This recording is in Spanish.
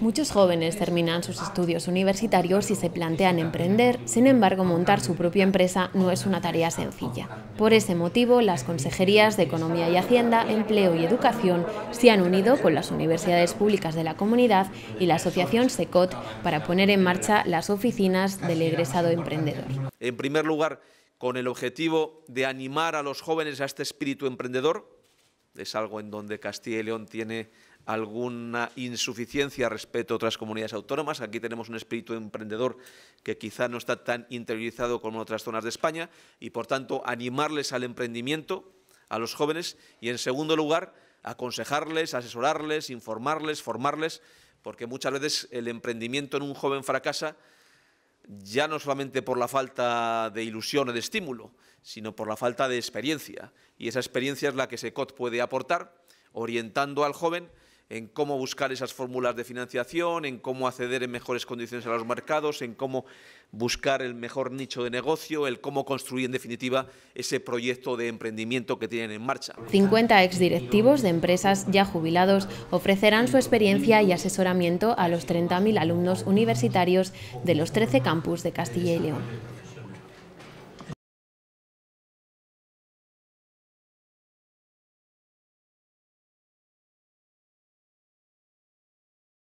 Muchos jóvenes terminan sus estudios universitarios y se plantean emprender, sin embargo montar su propia empresa no es una tarea sencilla. Por ese motivo, las consejerías de Economía y Hacienda, Empleo y Educación se han unido con las universidades públicas de la comunidad y la asociación SECOT para poner en marcha las oficinas del egresado emprendedor. En primer lugar, con el objetivo de animar a los jóvenes a este espíritu emprendedor, es algo en donde Castilla y León tiene alguna insuficiencia respecto a otras comunidades autónomas. Aquí tenemos un espíritu emprendedor que quizá no está tan interiorizado como en otras zonas de España y, por tanto, animarles al emprendimiento a los jóvenes y, en segundo lugar, aconsejarles, asesorarles, informarles, formarles, porque muchas veces el emprendimiento en un joven fracasa ya no solamente por la falta de ilusión o de estímulo, sino por la falta de experiencia. Y esa experiencia es la que SECOT puede aportar, orientando al joven en cómo buscar esas fórmulas de financiación, en cómo acceder en mejores condiciones a los mercados, en cómo buscar el mejor nicho de negocio, el cómo construir en definitiva ese proyecto de emprendimiento que tienen en marcha. 50 exdirectivos de empresas ya jubilados ofrecerán su experiencia y asesoramiento a los 30.000 alumnos universitarios de los 13 campus de Castilla y León.